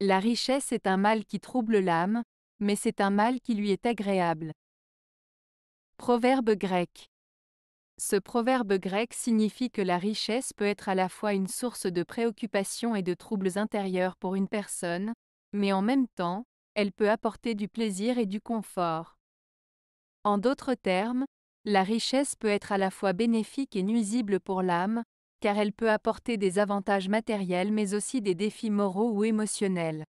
La richesse est un mal qui trouble l'âme, mais c'est un mal qui lui est agréable. Proverbe grec. Ce proverbe grec signifie que la richesse peut être à la fois une source de préoccupations et de troubles intérieurs pour une personne, mais en même temps, elle peut apporter du plaisir et du confort. En d'autres termes, la richesse peut être à la fois bénéfique et nuisible pour l'âme, car elle peut apporter des avantages matériels mais aussi des défis moraux ou émotionnels.